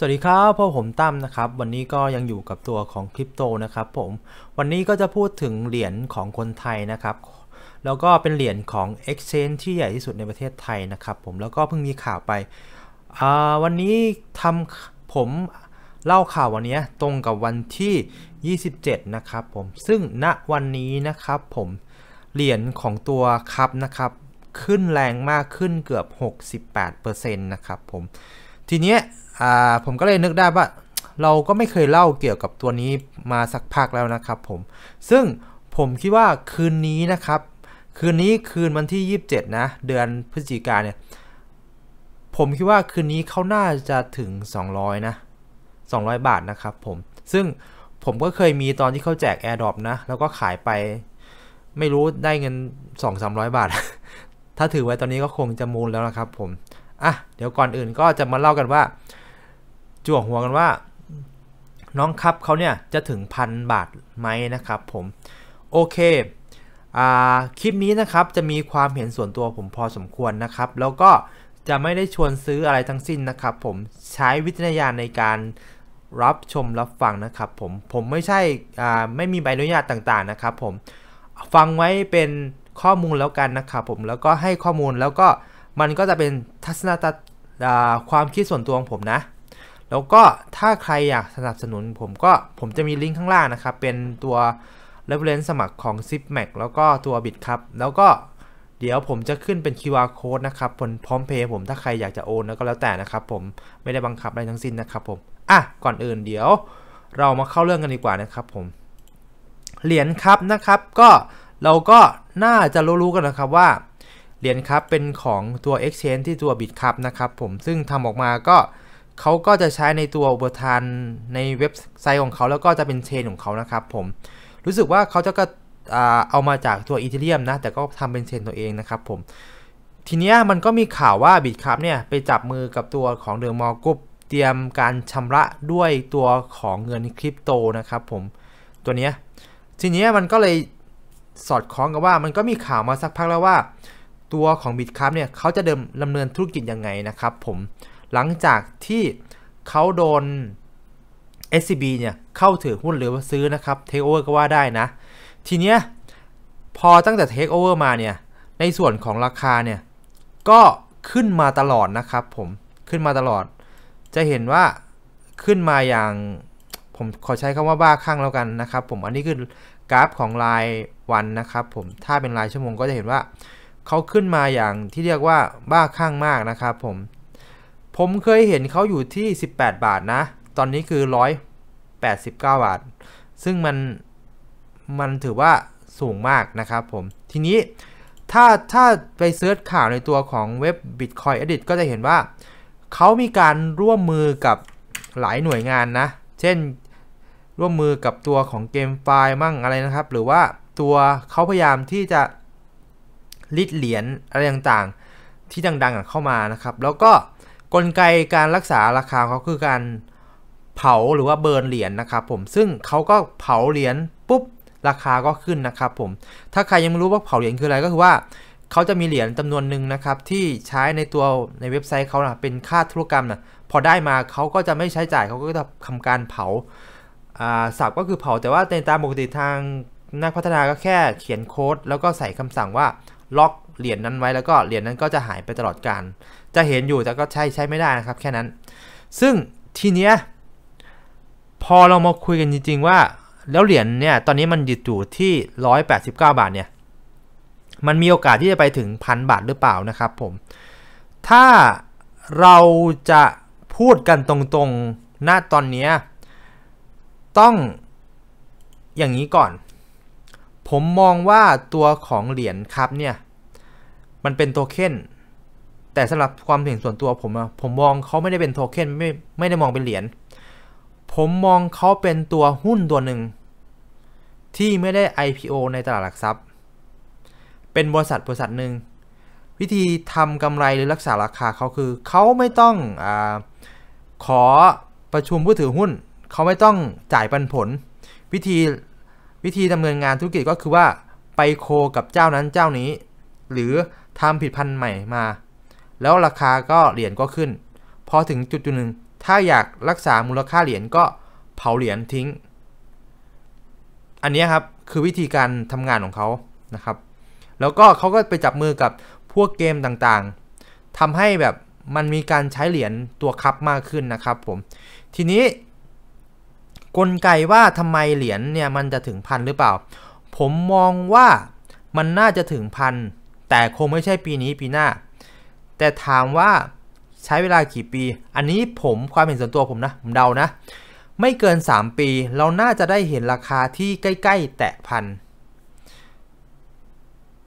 สวัสดีครับพ่อผมตั้มนะครับ วันนี้ก็ยังอยู่กับตัวของคริปโตนะครับผม วันนี้ก็จะพูดถึงเหรียญของคนไทยนะครับ แล้วก็เป็นเหรียญของ Exchange ที่ใหญ่ที่สุดในประเทศไทยนะครับผม แล้วก็เพิ่งมีข่าวไป วันนี้ทำผมเล่าข่าววันนี้ตรงกับวันที่ 27 นะครับผม ซึ่งณวันนี้นะครับผม เหรียญของตัวครับนะครับ ขึ้นแรงมากขึ้นเกือบ 68%นะครับผม ทีเนี้ย่าผมก็เลยนึกได้ว่า เราก็ไม่เคยเล่าเกี่ยวกับตัวนี้มาสักพักแล้วนะครับผมซึ่งผมคิดว่าคืนนี้นะครับ คืนนี้คืนวันที่ 27นะเดือนพฤศจิกาเนี่ยผมคิดว่าคืนนี้เขาน่าจะถึง 200นะ200 บาทนะครับผมซึ่งผมก็เคยมีตอนที่เขาแจก AirDrop นะแล้วก็ขายไป ไม่รู้ได้เงิน 2-300 บาท ถ้าถือไว้ตอนนี้ก็คงจะมูลแล้วนะครับผมอ่ะเดี๋ยวก่อนอื่นก็จะมาเล่ากันว่าจ่วงหัวกันว่าน้องครับเขาเนี่ยจะถึงพันบาทไหมนะครับผมโอเคคลิปนี้นะครับจะมีความเห็นส่วนตัวผมพอสมควรนะครับ แล้วก็จะไม่ได้ชวนซื้ออะไรทั้งสิ้นนะครับ ผมใช้วิจารณญาณในการรับชมรับฟังนะครับผมผมไม่ใช่ไม่มีใบอนุญาตต่าง ๆนะครับ ผมฟังไว้เป็นข้อมูลแล้วกันนะครับผมแล้วก็ให้ข้อมูลแล้วก็มันก็จะเป็นทัศนคติความคิดส่วนตัวของผมนะแล้วก็ถ้าใครอยากสนับสนุนผมก็ผมจะมีลิงก์ข้างล่างนะครับเป็นตัวเลเวล e สมัครของ ZipMac แล้วก็ตัวบิตครับแล้วก็เดี๋ยวผมจะขึ้นเป็น QR code นะครับบนพร้อมเพย์ผมถ้าใครอยากจะโอนแล้วก็แล้วแต่นะครับ ผมไม่ได้บังคับอะไรทั้งสิ้นนะครับผมอ่ะก่อนอื่น เดี๋ยวเรามาเข้าเรื่องกันดีกว่านะครับผมเหรียญครับนะครับ ก็เราก็น่าจะรู้ๆกันนะครับว่าเหรียญครับเป็นของตัว exchange ที่ตัว Bit ครับนะครับผมซึ่งทำออกมาก็เขาก็จะใช้ในตัวอุปทานในเว็บไซต์ของเขา แล้วก็จะเป็นเชนของเขานะครับ ผมรู้สึกว่าเขาจะก็เอามาจากตัวอีเทเรียมนะแต่ก็ทำเป็นเชนตัวเองนะครับผมทีนี้มันก็มีข่าวว่าบิตครับเนี่ยไปจับมือกับตัวของเดอะมอลกรุ๊ปเตรียมการชำระด้วยตัวของเงินคริปโตนะครับผมตัวนี้ทีนี้มันก็เลยสอดคล้องกับว่ามันก็มีข่าวมาสักพักแล้วว่าตัวของบิตครับเนี่ยเขาจะเดำเนินธุรกิจยังไงนะครับ ผมหลังจากที่เขาโดน SCB เนี่ยเข้าถือหุ้นหรือว่าซื้อนะครับเทคโอเวอร์ก็ว่าได้นะ ทีเนี้ยพอตั้งแต่เทคโอเวอร์มาเนี่ยในส่วนของราคาเนี่ย ก็ขึ้นมาตลอดนะครับ ผมขึ้นมาตลอด จะเห็นว่าขึ้นมาอย่าง ผมขอใช้คำว่าบ้าคลั่งแล้วกันนะครับผมอันนี้คือกราฟของรายวันนะครับผมถ้าเป็นรายชั่วโมง ก็จะเห็นว่าเขาขึ้นมาอย่างที่เรียกว่าบ้าคลั่งมากนะครับ ผมผมเคยเห็นเขาอยู่ที่ 18 บาทนะ ตอนนี้คือ 189 บาท ซึ่งมัน มันถือว่าสูงมากนะครับผม ทีนี้ ถ้า ถ้าไปเซิร์ชข่าวในตัวของเว็บ Bitcoin Edit ก็จะเห็นว่า เขามีการร่วมมือกับหลายหน่วยงานนะ เช่น ร่วมมือกับตัวของเกมไฟล์มั่งอะไรนะครับ หรือว่าตัวเขาพยายามที่จะ ลิดเหรียญอะไรต่างๆ ที่ดังๆ เข้ามานะครับ แล้วก็กลไกการรักษาราคาเขาคือการเผาหรือว่าเบิร์นเหรียญนนะครับผมซึ่งเขาก็เผาเหรียญปุ๊บราคาก็ขึ้นนะครับผมถ้าใครยังไม่รู้ว่าเผาเหรียญคืออะไรก็คือว่า เขาจะมีเหรียญจำนวนหนึ่งนะครับที่ใช้ในตัวในเว็บไซต์เขานะเป็นค่าธุรกรรมนะพอได้มาเขาก็จะไม่ใช้จ่ายเขาก็จะทำการเผาสับก็คือเผาแต่ว่าในตามปกติทางนักพัฒนาก็แค่ เขียนโค้ด แล้วก็ใส่คำสั่งว่าล็อกเหรียญนนั้นไว้แล้วก็เหรียญนนั้นก็จะหายไปตลอดการ จะเห็นอยู่แต่ก็ใช้ใช้ไม่ได้นะครับแค่นั้น ซึ่งทีเนี้ยพอเรามาคุยกันจริง ๆว่า แล้วเหรียญเนี่ยตอนนี้มันอยู่ที่ 189 บาทเนี่ยมันมีโอกาสที่จะไปถึงพันบาทหรือเปล่านะครับผม ถ้าเราจะพูดกันตรงๆณตอนนี้ ต้องอย่างนี้ก่อนผมมองว่าตัวของเหรียญครับเนี่ยมันเป็นโทเค็นแต่สำหรับความเห็นส่วนตัวผมอะผมมองเขาไม่ได้เป็นโทเค็นไม่ไม่ได้มองเป็นเหรียญผมมองเขาเป็นตัวหุ้นตัวหนึ่งที่ไม่ได้ IPO ในตลาดหลักทรัพย์ เป็นบริษัทบริษัทหนึ่งวิธีทำกำไรหรือรักษาราคาเขาคือ เขาไม่ต้องอขอประชุมผู้ถือหุ้นเขาไม่ต้องจ่ายปันผลวิธีวิธีดำเนินงานธุรกิจก็คือว่าไปโคกับเจ้านั้นเจ้านี้หรือทำผิดพันธุ์ใหม่มาแล้วราคาก็เหรียญก็ขึ้นพอถึงจุดจุดหนึ่งถ้าอยากรักษามูลค่าเหรียญก็เผาเหรียญทิ้ง อันนี้ครับคือวิธีการทำงานของเขานะครับ แล้วก็เขาก็ไปจับมือกับพวกเกมต่างๆ ทำให้แบบมันมีการใช้เหรียญตัวคับมากขึ้นนะครับผมทีนี้กลไกว่าทำไมเหรียญเนี่ยมันจะถึงพันหรือเปล่า ผมมองว่ามันน่าจะถึงพันแต่คงไม่ใช่ปีนี้ปีหน้า แต่ถามว่าใช้เวลากี่ปี อันนี้ผมความเห็นส่วนตัวผมนะผมเดานะ ไม่เกิน 3 ปี เราน่าจะได้เห็นราคาที่ใกล้ ๆ แตะพัน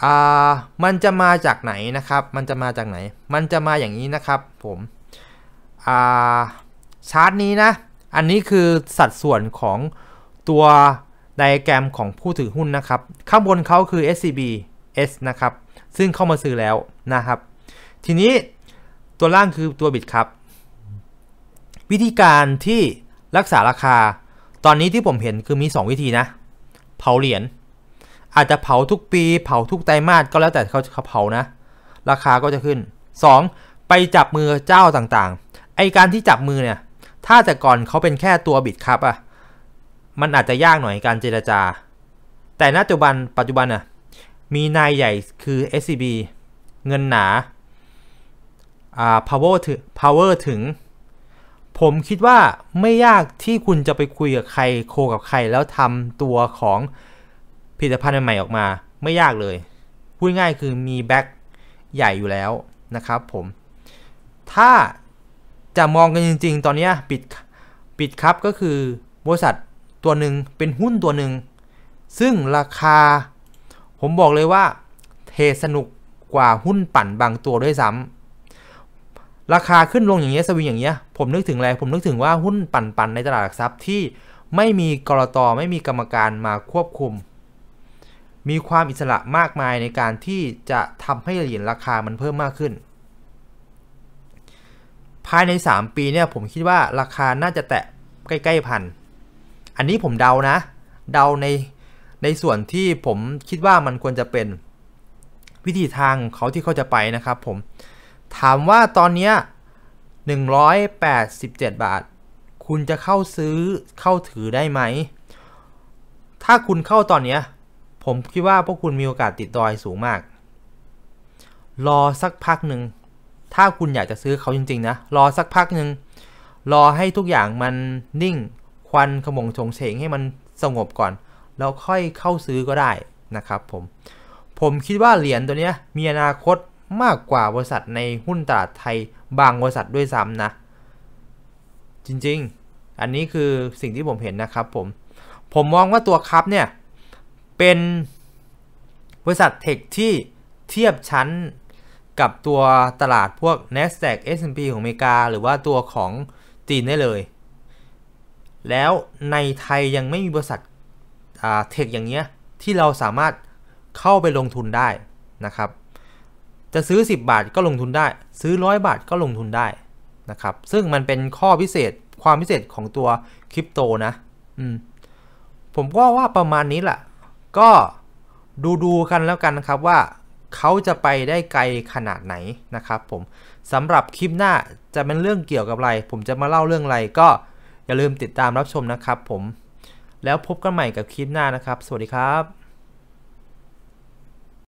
อ่ามันจะมาจากไหนนะครับ มันจะมาจากไหน มันจะมาอย่างนี้นะครับ ผมอ่าชาร์ตนี้นะอันนี้คือสัดส่วนของตัวไดแกรมของผู้ถือหุ้นนะครับ ข้างบนเขาคือ SCB S นะครับซึ่งเข้ามาซื้อแล้วนะครับ ทีนี้ตัวล่างคือตัวบิตครับ วิธีการที่รักษาราคาตอนนี้ที่ผมเห็นคือมี 2 วิธีนะเผาเหรียญอาจจะเผาทุกปี เผาทุกไตรมาสก็แล้วแต่เขาจะเผานะ ราคาก็จะขึ้น 2. ไปจับมือเจ้าต่างๆ ไอการที่จับมือเนี่ยถ้าแต่ก่อนเขาเป็นแค่ตัวบิดครับอ่ะ มันอาจจะยากหน่อยการเจรจา แต่ณปัจจุบันปัจจุบันอะมีนายใหญ่คือ SCB เงินหนา อ่า power ถึง power ถึง ผมคิดว่าไม่ยากที่คุณจะไปคุยกับใครโคกับใคร แล้วทำตัวของผลิตภัณฑ์ใหม่ออกมา ไม่ยากเลย พูดง่ายคือมีแบ็คใหญ่อยู่แล้วนะครับผม ถ้าจะมองกันจริง ๆ ตอนนี้ปิดปิดครับก็คือบริษัทตัวหนึ่งเป็นหุ้นตัวหนึ่งซึ่งราคาผมบอกเลยว่า เทสนุกกว่าหุ้นปั่นบางตัวด้วยซ้ำราคาขึ้นลงอย่างเงี้ยสวิงอย่างเงี้ยผมนึกถึงอะไรผมนึกถึงว่าหุ้นปั่นปั่นในตลาดหลักทรัพย์ที่ไม่มีกรตไม่มีกรรมการมาควบคุม มีความอิสระมากมายในการที่จะทำให้เหรียญราคามันเพิ่มมากขึ้นภายใน 3 ปีเนี่ยผมคิดว่าราคาน่าจะแตะใกล้ ๆพัน อันนี้ผมเดานะ เดาในในส่วนที่ผมคิดว่ามันควรจะเป็น วิธีทางเขาที่เขาจะไปนะครับผม ถามว่าตอนนี้ 187 บาท คุณจะเข้าซื้อเข้าถือได้ไหม ถ้าคุณเข้าตอนนี้ ผมคิดว่า พวกคุณมีโอกาสติดดอยสูงมาก รอสักพักหนึ่งถ้าคุณอยากจะซื้อเขาจริงๆนะรอสักพักหนึ่งรอให้ทุกอย่างมันนิ่งควันขมงชงเฉงให้มันสงบก่อน แล้วค่อยเข้าซื้อก็ได้นะครับ ผมผมคิดว่าเหรียญตัวนี้มีอนาคตมากกว่าบริษัทในหุ้นตลาดไทย บางบริษัทด้วยซ้ำนะจริงๆ อันนี้คือสิ่งที่ผมเห็นนะครับผมผมมองว่าตัวครับเนี่ยเป็นบริษัทเทคที่เทียบชั้นกับตัวตลาดพวก NASDAQ S&P ของอเมริกา หรือว่าตัวของจีนได้เลย แล้วในไทยยังไม่มีบริษัทเทคอย่างเงี้ยที่เราสามารถเข้าไปลงทุนได้นะครับ จะซื้อ 10 บาทก็ลงทุนได้ ซื้อ 100 บาทก็ลงทุนได้นะครับ ซึ่งมันเป็นข้อพิเศษความพิเศษของตัวคริปโตนะ ผมก็ว่าประมาณนี้แหละก็ดูดูกันแล้วกันนะครับว่าเขาจะไปได้ไกลขนาดไหนนะครับ ผมสำหรับคลิปหน้าจะเป็นเรื่องเกี่ยวกับอะไร ผมจะมาเล่าเรื่องอะไรก็อย่าลืมติดตามรับชมนะครับผมแล้วพบกันใหม่กับคลิปหน้านะครับ สวัสดีครับ